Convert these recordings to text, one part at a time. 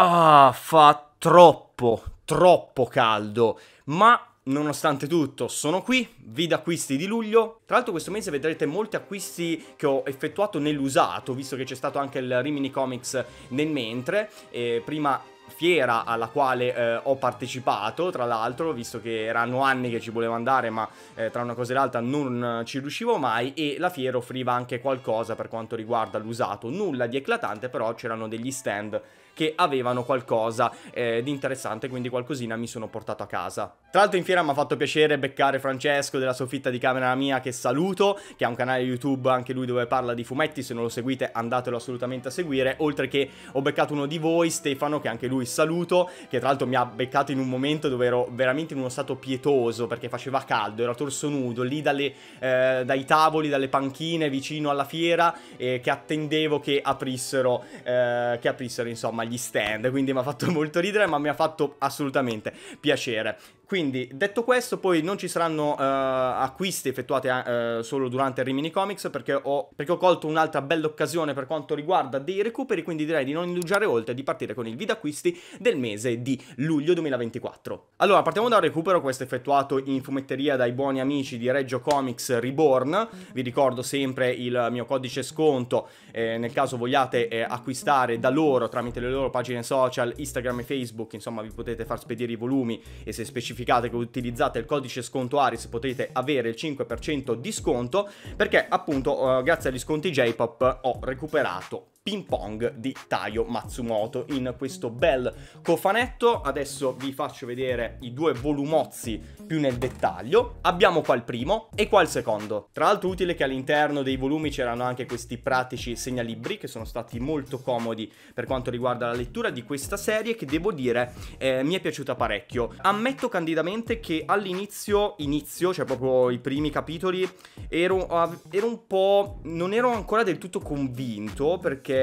Ah, fa troppo, troppo caldo, ma Nonostante tutto, sono qui, video acquisti di luglio. Tra l'altro questo mese vedrete molti acquisti che ho effettuato nell'usato, visto che c'è stato anche il Rimini Comics nel mentre. Eh, prima fiera alla quale eh, ho partecipato, tra l'altro, visto che erano anni che ci volevo andare, ma eh, tra una cosa e l'altra non ci riuscivo mai, e la fiera offriva anche qualcosa per quanto riguarda l'usato. Nulla di eclatante, però c'erano degli stand che avevano qualcosa eh, di interessante, quindi qualcosina mi sono portato a casa. Tra l'altro in fiera mi ha fatto piacere beccare Francesco della soffitta di Camera Mia che saluto, che ha un canale YouTube anche lui dove parla di fumetti, se non lo seguite andatelo assolutamente a seguire, oltre che ho beccato uno di voi, Stefano, che anche lui saluto, che tra l'altro mi ha beccato in un momento dove ero veramente in uno stato pietoso perché faceva caldo, era torso nudo, lì dalle, eh, dai tavoli, dalle panchine vicino alla fiera eh, che attendevo che aprissero, eh, che aprissero insomma agli stand, quindi mi ha fatto molto ridere, ma mi ha fatto assolutamente piacere. Quindi, detto questo, poi non ci saranno uh, acquisti effettuati uh, solo durante Rimini Comics perché ho, perché ho colto un'altra bella occasione per quanto riguarda dei recuperi, quindi direi di non indugiare oltre e di partire con il video acquisti del mese di luglio 2024. Allora, partiamo dal recupero, questo effettuato in fumetteria dai buoni amici di Reggio Comics Reborn. Vi ricordo sempre il mio codice sconto eh, nel caso vogliate eh, acquistare da loro tramite le loro pagine social, Instagram e Facebook, insomma vi potete far spedire i volumi e se specificate specificate che utilizzate il codice sconto Aris potete avere il 5% di sconto perché appunto eh, grazie agli sconti j ho recuperato ping pong di Taio Matsumoto in questo bel cofanetto. Adesso vi faccio vedere i due volumozzi più nel dettaglio. Abbiamo qua il primo e qua il secondo. Tra l'altro utile che all'interno dei volumi c'erano anche questi pratici segnalibri che sono stati molto comodi per quanto riguarda la lettura di questa serie che devo dire eh, mi è piaciuta parecchio. Ammetto candidamente che all'inizio, inizio, cioè proprio i primi capitoli, ero, ero un po'... non ero ancora del tutto convinto perché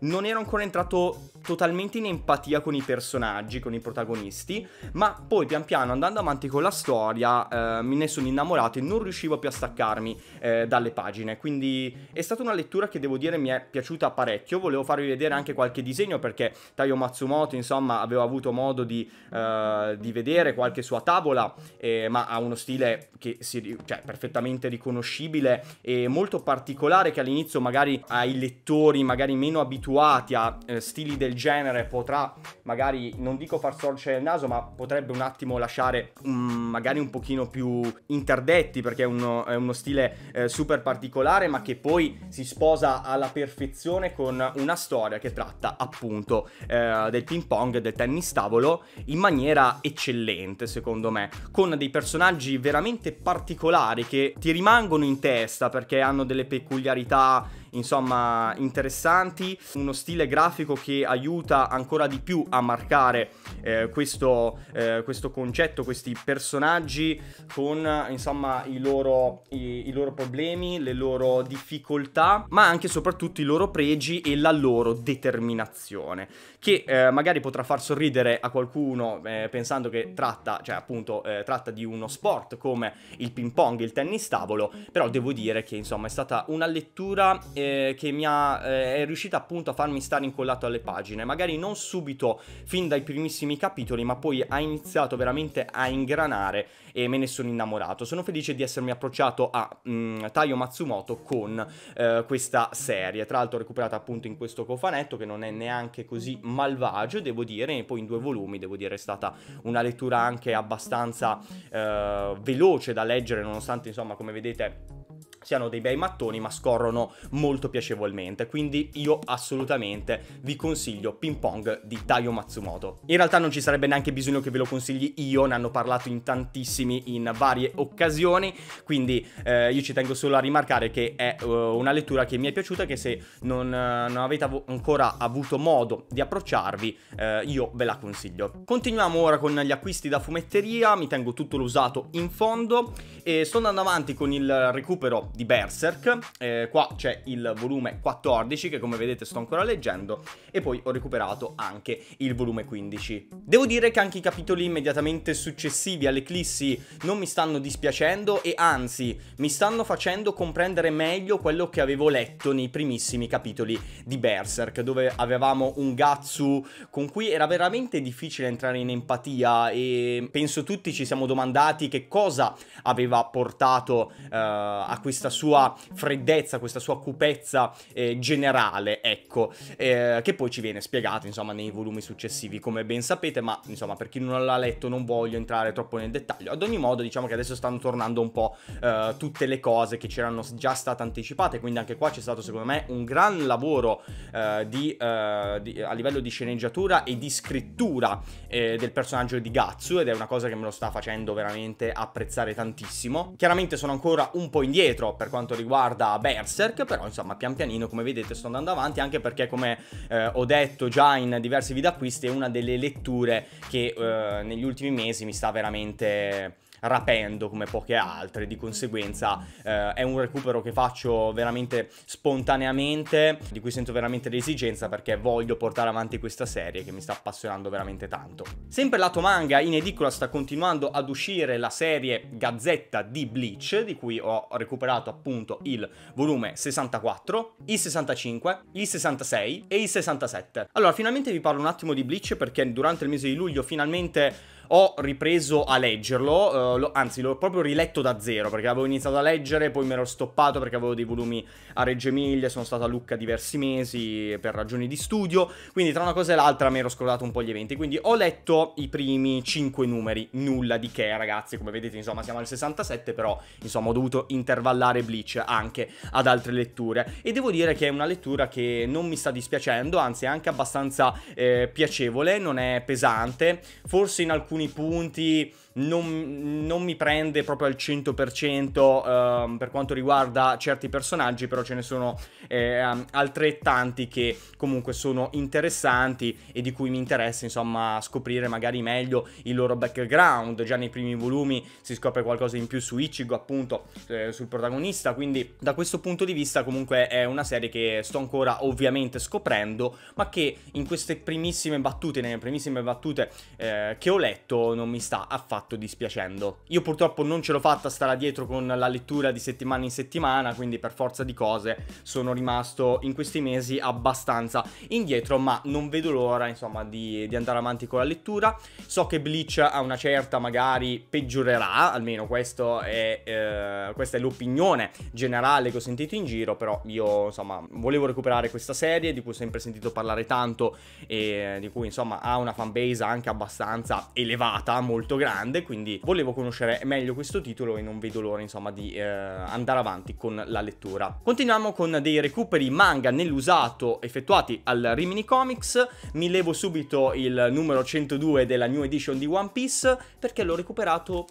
non ero ancora entrato totalmente in empatia con i personaggi, con i protagonisti, ma poi pian piano andando avanti con la storia eh, me ne sono innamorato e non riuscivo più a staccarmi eh, dalle pagine, quindi è stata una lettura che devo dire mi è piaciuta parecchio, volevo farvi vedere anche qualche disegno perché Taio Matsumoto insomma aveva avuto modo di, eh, di vedere qualche sua tavola, eh, ma ha uno stile che si, cioè, perfettamente riconoscibile e molto particolare che all'inizio magari ai lettori magari meno abituati a eh, stili del genere potrà magari, non dico far sorgere il naso, ma potrebbe un attimo lasciare um, magari un pochino più interdetti perché è uno, è uno stile eh, super particolare ma che poi si sposa alla perfezione con una storia che tratta appunto eh, del ping pong, e del tennis tavolo in maniera eccellente secondo me, con dei personaggi veramente particolari che ti rimangono in testa perché hanno delle peculiarità insomma interessanti, uno stile grafico che aiuta ancora di più a marcare eh, questo, eh, questo, concetto, questi personaggi con insomma i loro, i, i loro problemi, le loro difficoltà, ma anche e soprattutto i loro pregi e la loro determinazione, che eh, magari potrà far sorridere a qualcuno eh, pensando che tratta, cioè appunto eh, tratta di uno sport come il ping pong, il tennis tavolo, però devo dire che insomma è stata una lettura eh, eh, che mi ha, eh, è riuscita appunto a farmi stare incollato alle pagine, magari non subito fin dai primissimi capitoli, ma poi ha iniziato veramente a ingranare e me ne sono innamorato. Sono felice di essermi approcciato a mh, mm, Taio Matsumoto con eh, questa serie, tra l'altro recuperata appunto in questo cofanetto che non è neanche così malvagio, devo dire, e poi in due volumi, devo dire, è stata una lettura anche abbastanza eh, veloce da leggere, nonostante insomma come vedete siano dei bei mattoni ma scorrono molto piacevolmente, quindi io assolutamente vi consiglio Ping Pong di Taio Matsumoto. In realtà non ci sarebbe neanche bisogno che ve lo consigli io, ne hanno parlato in tantissimi in varie occasioni, quindi eh, io ci tengo solo a rimarcare che è uh, una lettura che mi è piaciuta che se non, uh, non avete av ancora avuto modo di approcciarvi uh, io ve la consiglio. Continuiamo ora con gli acquisti da fumetteria, mi tengo tutto l'usato in fondo e sto andando avanti con il recupero di Berserk, eh, qua c'è il volume 14 che come vedete sto ancora leggendo e poi ho recuperato anche il volume 15. Devo dire che anche i capitoli immediatamente successivi all'Eclissi non mi stanno dispiacendo e anzi mi stanno facendo comprendere meglio quello che avevo letto nei primissimi capitoli di Berserk dove avevamo un Gatsu con cui era veramente difficile entrare in empatia e penso tutti ci siamo domandati che cosa aveva portato eh, a questa questa sua freddezza, questa sua cupezza eh, generale, ecco, eh, che poi ci viene spiegato, insomma, nei volumi successivi, come ben sapete, ma insomma, per chi non l'ha letto non voglio entrare troppo nel dettaglio. Ad ogni modo, diciamo che adesso stanno tornando un po' eh, tutte le cose che c'erano già state anticipate, quindi anche qua c'è stato secondo me un gran lavoro eh, di, eh, di, a livello di sceneggiatura e di scrittura eh, del personaggio di Gatsu ed è una cosa che me lo sta facendo veramente apprezzare tantissimo. Chiaramente sono ancora un po' indietro per quanto riguarda Berserk, però insomma pian pianino come vedete sto andando avanti anche perché come eh, ho detto già in diversi video acquisti è una delle letture che eh, negli ultimi mesi mi sta veramente rapendo come poche altre, di conseguenza eh, è un recupero che faccio veramente spontaneamente, di cui sento veramente l'esigenza perché voglio portare avanti questa serie che mi sta appassionando veramente tanto. Sempre lato manga, in edicola sta continuando ad uscire la serie Gazzetta di Bleach, di cui ho recuperato appunto il volume 64, il 65, il 66 e il 67. Allora, finalmente vi parlo un attimo di Bleach perché durante il mese di luglio finalmente ho ripreso a leggerlo, eh, lo, anzi l'ho proprio riletto da zero perché avevo iniziato a leggere, poi mi ero stoppato perché avevo dei volumi a Reggio Emilia, sono stato a Lucca diversi mesi per ragioni di studio, quindi tra una cosa e l'altra mi ero scordato un po' gli eventi, quindi ho letto i primi 5 numeri, nulla di che ragazzi, come vedete insomma siamo al 67 però insomma ho dovuto intervallare Bleach anche ad altre letture e devo dire che è una lettura che non mi sta dispiacendo, anzi è anche abbastanza eh, piacevole, non è pesante, forse in alcuni alcuni punti non, non mi prende proprio al 100% ehm, per quanto riguarda certi personaggi, però ce ne sono ehm, altrettanti che comunque sono interessanti e di cui mi interessa insomma scoprire magari meglio il loro background. Già nei primi volumi si scopre qualcosa in più su Ichigo appunto eh, sul protagonista, quindi da questo punto di vista comunque è una serie che sto ancora ovviamente scoprendo, ma che in queste primissime battute, nelle primissime battute eh, che ho letto non mi sta affatto fatto dispiacendo. Io purtroppo non ce l'ho fatta stare dietro con la lettura di settimana in settimana, quindi per forza di cose sono rimasto in questi mesi abbastanza indietro, ma non vedo l'ora insomma di, di andare avanti con la lettura. So che Bleach a una certa magari peggiorerà, almeno è, eh, questa è l'opinione generale che ho sentito in giro, però io insomma volevo recuperare questa serie di cui ho sempre sentito parlare tanto e di cui insomma ha una fanbase anche abbastanza elevata, molto grande domande, quindi volevo conoscere meglio questo titolo e non vedo l'ora insomma di eh, andare avanti con la lettura. Continuiamo con dei recuperi manga nell'usato effettuati al Rimini Comics, mi levo subito il numero 102 della New Edition di One Piece perché l'ho recuperato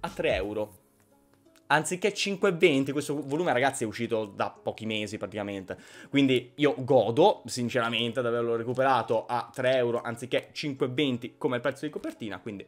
a 3 euro anziché 5,20, questo volume ragazzi è uscito da pochi mesi praticamente, quindi io godo sinceramente ad averlo recuperato a 3 euro anziché 5,20 come il prezzo di copertina, quindi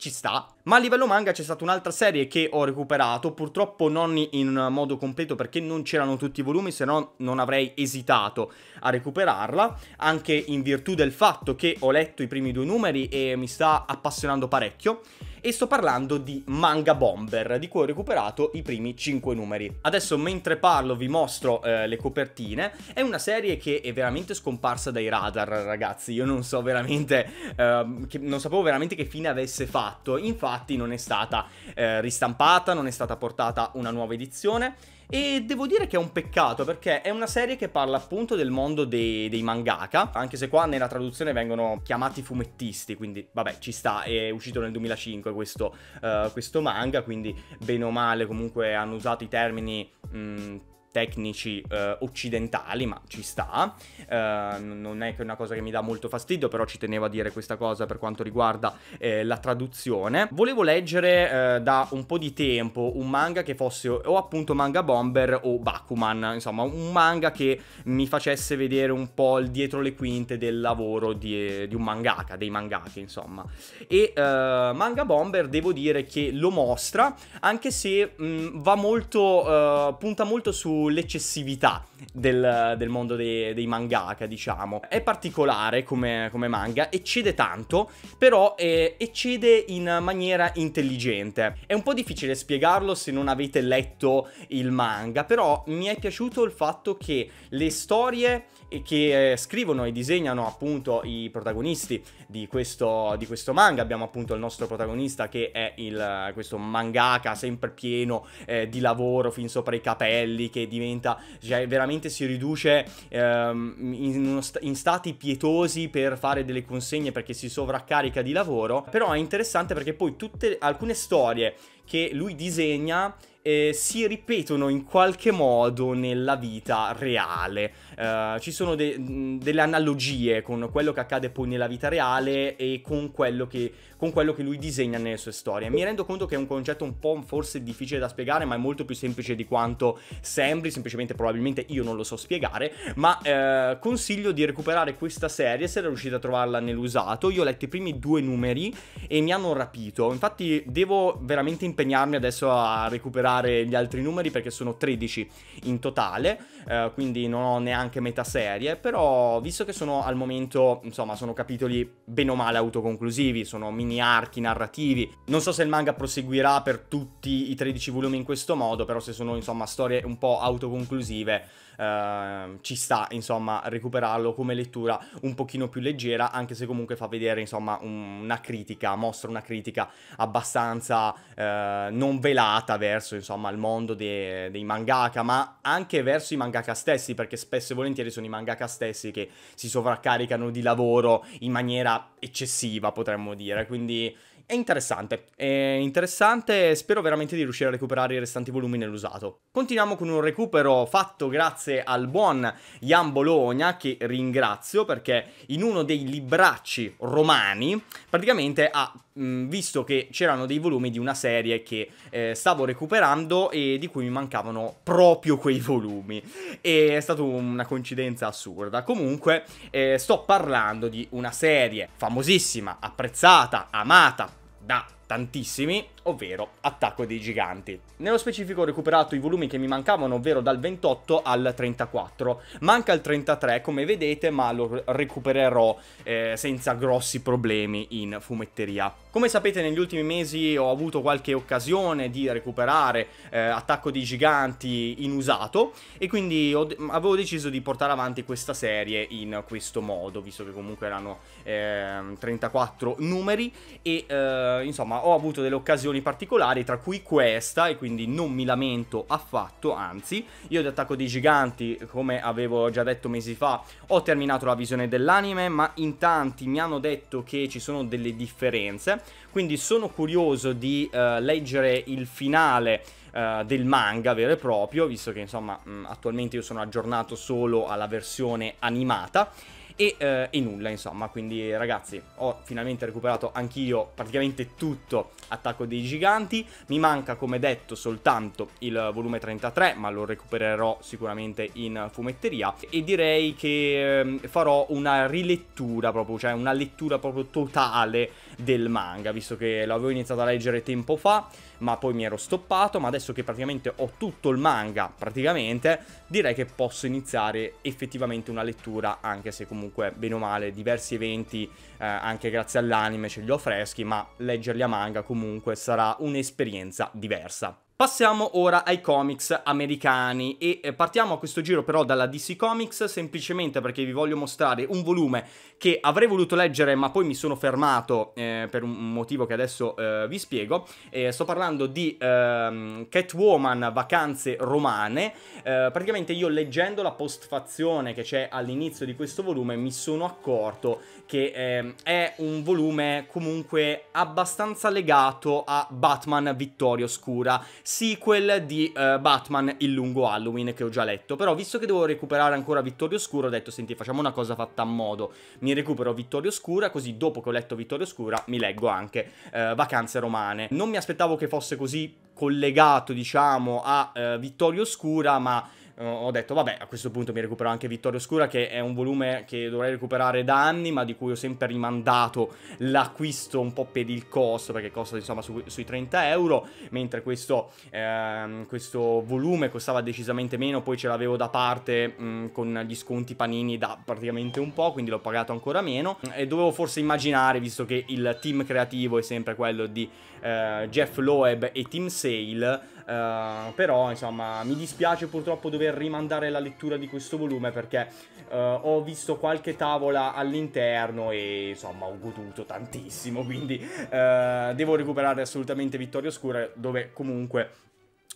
ci sta. Ma a livello manga c'è stata un'altra serie che ho recuperato, purtroppo non in modo completo perché non c'erano tutti i volumi, se no non avrei esitato a recuperarla, anche in virtù del fatto che ho letto i primi due numeri e mi sta appassionando parecchio e sto parlando di Manga Bomber, di cui ho recuperato i primi 5 numeri. Adesso mentre parlo vi mostro eh, le copertine, è una serie che è veramente scomparsa dai radar ragazzi, io non so veramente, eh, che, non sapevo veramente che fine avesse fatto, infatti non è stata eh, ristampata, non è stata portata una nuova edizione, e devo dire che è un peccato perché è una serie che parla appunto del mondo dei, dei mangaka, anche se qua nella traduzione vengono chiamati fumettisti, quindi vabbè ci sta, è uscito nel 2005 questo, uh, questo manga, quindi bene o male comunque hanno usato i termini mh, mm, tecnici eh, occidentali, ma ci sta. Eh, non è che è una cosa che mi dà molto fastidio, però ci tenevo a dire questa cosa per quanto riguarda eh, la traduzione. Volevo leggere eh, da un po' di tempo un manga che fosse o appunto manga bomber o Bakuman, insomma un manga che mi facesse vedere un po' il dietro le quinte del lavoro di, di un mangaka, dei mangaki insomma. E eh, manga bomber devo dire che lo mostra, anche se mh, mm, va molto, eh, punta molto su sull'eccessività del, del mondo dei, dei, mangaka, diciamo. È particolare come, come manga, eccede tanto, però eh, eccede in maniera intelligente. È un po' difficile spiegarlo se non avete letto il manga, però mi è piaciuto il fatto che le storie eh, che eh, scrivono e disegnano appunto i protagonisti di questo, di questo manga, abbiamo appunto il nostro protagonista che è il, questo mangaka sempre pieno eh, di lavoro fin sopra i capelli, che diventa, cioè veramente si riduce ehm, in, st in, stati pietosi per fare delle consegne perché si sovraccarica di lavoro, però è interessante perché poi tutte, alcune storie che lui disegna eh, si ripetono in qualche modo nella vita reale. Eh, ci sono de- delle analogie con quello che accade poi nella vita reale e con quello, che, con quello che lui disegna nelle sue storie. Mi rendo conto che è un concetto un po' forse difficile da spiegare, ma è molto più semplice di quanto sembri, semplicemente probabilmente io non lo so spiegare, ma eh, consiglio di recuperare questa serie se riuscite a trovarla nell'usato. Io ho letto i primi due numeri e mi hanno rapito. Infatti devo veramente impegnarmi adesso a recuperare contare gli altri numeri perché sono 13 in totale, eh, quindi non ho neanche metà serie, però visto che sono al momento, insomma, sono capitoli bene o male autoconclusivi, sono mini archi narrativi, non so se il manga proseguirà per tutti i 13 volumi in questo modo, però se sono insomma storie un po' autoconclusive Ehm, ci sta insomma recuperarlo come lettura un pochino più leggera anche se comunque fa vedere insomma una critica, mostra una critica abbastanza eh, non velata verso insomma il mondo de dei mangaka ma anche verso i mangaka stessi perché spesso e volentieri sono i mangaka stessi che si sovraccaricano di lavoro in maniera eccessiva potremmo dire quindi è interessante, è interessante e spero veramente di riuscire a recuperare i restanti volumi nell'usato. Continuiamo con un recupero fatto grazie al buon Jan Bologna, che ringrazio perché in uno dei libracci romani praticamente ha mh, visto che c'erano dei volumi di una serie che eh, stavo recuperando e di cui mi mancavano proprio quei volumi. E è stata una coincidenza assurda. Comunque eh, sto parlando di una serie famosissima, apprezzata, amata, だ。tantissimi, ovvero Attacco dei Giganti. Nello specifico ho recuperato i volumi che mi mancavano, ovvero dal 28 al 34. Manca il 33, come vedete, ma lo recupererò eh, senza grossi problemi in fumetteria. Come sapete negli ultimi mesi ho avuto qualche occasione di recuperare eh, Attacco dei Giganti in usato e quindi ho, avevo deciso di portare avanti questa serie in questo modo, visto che comunque erano eh, 34 numeri e eh, insomma ho avuto delle occasioni particolari, tra cui questa, e quindi non mi lamento affatto, anzi, io di Attacco dei Giganti, come avevo già detto mesi fa, ho terminato la visione dell'anime, ma in tanti mi hanno detto che ci sono delle differenze, quindi sono curioso di eh, leggere il finale Uh, del manga vero e proprio, visto che insomma mh, attualmente io sono aggiornato solo alla versione animata e, eh, e, nulla insomma quindi ragazzi ho finalmente recuperato anch'io praticamente tutto attacco dei giganti mi manca come detto soltanto il volume 33 ma lo recupererò sicuramente in fumetteria e direi che eh, farò una rilettura proprio cioè una lettura proprio totale del manga visto che l'avevo iniziato a leggere tempo fa ma poi mi ero stoppato, ma adesso che praticamente ho tutto il manga, praticamente, direi che posso iniziare effettivamente una lettura, anche se comunque, bene o male, diversi eventi, eh, anche grazie all'anime, ce li ho freschi, ma leggerli a manga comunque sarà un'esperienza diversa. Passiamo ora ai comics americani e eh, partiamo a questo giro però dalla DC Comics semplicemente perché vi voglio mostrare un volume che avrei voluto leggere ma poi mi sono fermato eh, per un motivo che adesso eh, vi spiego. Eh, sto parlando di ehm, Catwoman Vacanze Romane. Eh, praticamente io leggendo la postfazione che c'è all'inizio di questo volume mi sono accorto che ehm, è un volume comunque abbastanza legato a Batman Vittoria Oscura sequel di uh, Batman Il lungo Halloween che ho già letto, però visto che devo recuperare ancora Vittorio Oscuro ho detto senti facciamo una cosa fatta a modo, mi recupero Vittorio Oscura così dopo che ho letto Vittorio Oscura mi leggo anche uh, Vacanze Romane. Non mi aspettavo che fosse così collegato diciamo a uh, Vittorio Oscura ma ho detto vabbè a questo punto mi recupero anche Vittoria Oscura che è un volume che dovrei recuperare da anni ma di cui ho sempre rimandato l'acquisto un po' per il costo perché costa insomma su, sui 30 euro mentre questo, ehm, questo, volume costava decisamente meno poi ce l'avevo da parte mh, con gli sconti panini da praticamente un po' quindi l'ho pagato ancora meno e dovevo forse immaginare visto che il team creativo è sempre quello di eh, Jeff Loeb e Team Sale eh, però insomma mi dispiace purtroppo dover rimandare la lettura di questo volume perché uh, ho visto qualche tavola all'interno e insomma ho goduto tantissimo quindi uh, devo recuperare assolutamente Vittoria Oscura dove comunque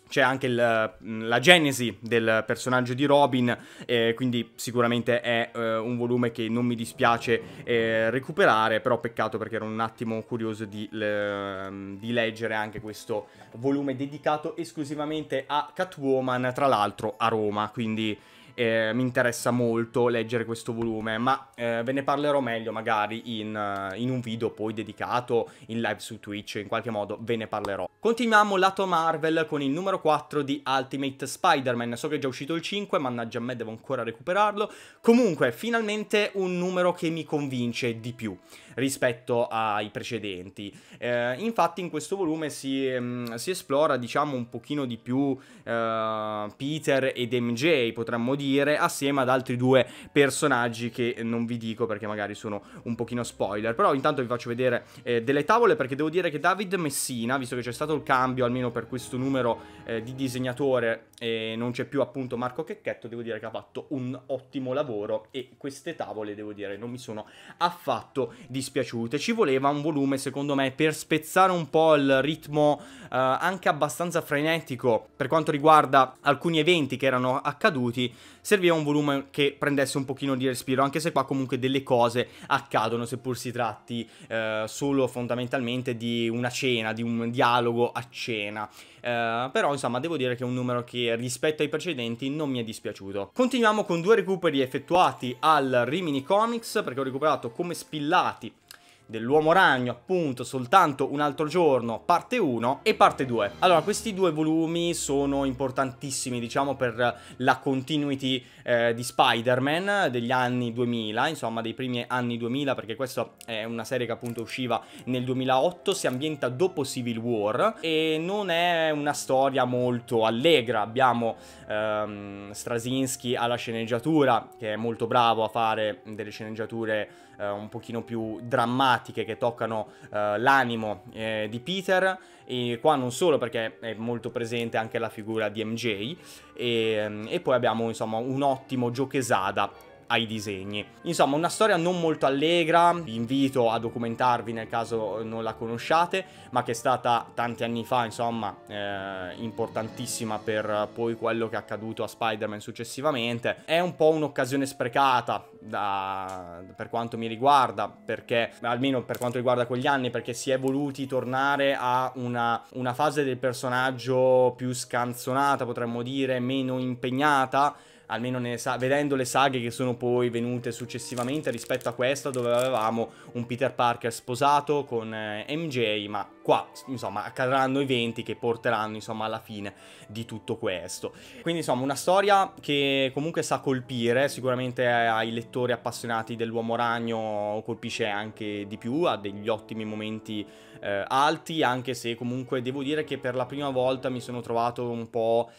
c'è anche il, mm, la genesi del personaggio di Robin, eh, quindi sicuramente è eh, un volume che non mi dispiace eh, recuperare, però peccato perché ero un attimo curioso di, le, mm, di, leggere anche questo volume dedicato esclusivamente a Catwoman, tra l'altro a Roma, quindi eh, mi interessa molto leggere questo volume, ma eh, ve ne parlerò meglio magari in, eh, in, un video poi dedicato, in live su Twitch, in qualche modo ve ne parlerò. Continuiamo lato Marvel con il numero 4 di Ultimate Spider-Man, so che è già uscito il 5, mannaggia a me devo ancora recuperarlo, comunque finalmente un numero che mi convince di più rispetto ai precedenti. Eh, infatti in questo volume si, mh, mm, si, esplora diciamo un pochino di più eh, Peter ed MJ potremmo dire assieme ad altri due personaggi che non vi dico perché magari sono un pochino spoiler, però intanto vi faccio vedere eh, delle tavole perché devo dire che David Messina, visto che c'è stato il cambio almeno per questo numero eh, di disegnatore e non c'è più appunto Marco Checchetto, devo dire che ha fatto un ottimo lavoro e queste tavole devo dire non mi sono affatto dispiaciute dispiaciute. Ci voleva un volume, secondo me, per spezzare un po' il ritmo eh, anche abbastanza frenetico per quanto riguarda alcuni eventi che erano accaduti. Serviva un volume che prendesse un pochino di respiro, anche se qua comunque delle cose accadono, seppur si tratti eh, solo fondamentalmente di una cena, di un dialogo a cena. Eh, però insomma devo dire che è un numero che rispetto ai precedenti non mi è dispiaciuto. Continuiamo con due recuperi effettuati al Rimini Comics perché ho recuperato come spillati dell'Uomo Ragno, appunto, soltanto un altro giorno, parte 1 e parte 2. Allora, questi due volumi sono importantissimi, diciamo, per la continuity eh, di Spider-Man degli anni 2000, insomma, dei primi anni 2000, perché questa è una serie che appunto usciva nel 2008, si ambienta dopo Civil War e non è una storia molto allegra. Abbiamo ehm, Straczynski alla sceneggiatura, che è molto bravo a fare delle sceneggiature eh, un pochino più drammatiche tematiche che toccano eh, l'animo eh, di Peter e qua non solo perché è molto presente anche la figura di MJ e, ehm, e poi abbiamo insomma un ottimo giochesada ai disegni. Insomma, una storia non molto allegra, vi invito a documentarvi nel caso eh, non la conosciate, ma che è stata tanti anni fa, insomma, eh, importantissima per eh, poi quello che è accaduto a Spider-Man successivamente. È un po' un'occasione sprecata da, per quanto mi riguarda, perché almeno per quanto riguarda quegli anni, perché si è voluti tornare a una, una fase del personaggio più scanzonata, potremmo dire, meno impegnata almeno vedendo le saghe che sono poi venute successivamente rispetto a questa dove avevamo un Peter Parker sposato con eh, MJ, ma qua insomma accadranno eventi che porteranno insomma alla fine di tutto questo. Quindi insomma una storia che comunque sa colpire, sicuramente ai lettori appassionati dell'Uomo Ragno colpisce anche di più, ha degli ottimi momenti eh, alti, anche se comunque devo dire che per la prima volta mi sono trovato un po'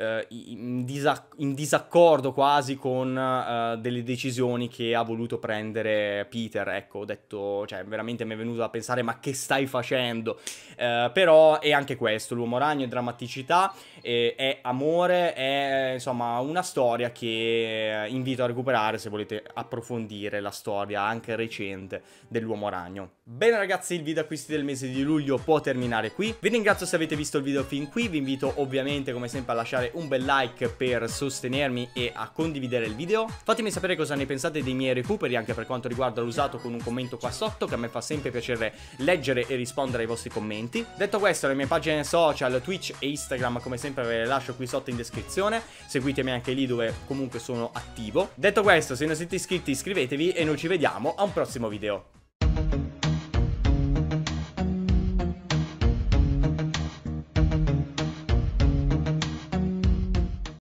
Eh, in, disac- in, disaccordo quasi con eh, delle decisioni che ha voluto prendere Peter. Ecco, ho detto, cioè, veramente mi è venuto a pensare, ma che stai facendo? Eh, però è anche questo, l'uomo ragno è drammaticità, è, è amore, è insomma una storia che eh, invito a recuperare se volete approfondire la storia anche recente dell'uomo ragno. Bene ragazzi, il video acquisti del mese di luglio può terminare qui. Vi ringrazio se avete visto il video fin qui, vi invito ovviamente come sempre a lasciare lasciare un bel like per sostenermi e a condividere il video. Fatemi sapere cosa ne pensate dei miei recuperi anche per quanto riguarda l'usato con un commento qua sotto che a me fa sempre piacere leggere e rispondere ai vostri commenti. Detto questo le mie pagine social, Twitch e Instagram come sempre ve le lascio qui sotto in descrizione, seguitemi anche lì dove comunque sono attivo. Detto questo se non siete iscritti iscrivetevi e noi ci vediamo a un prossimo video.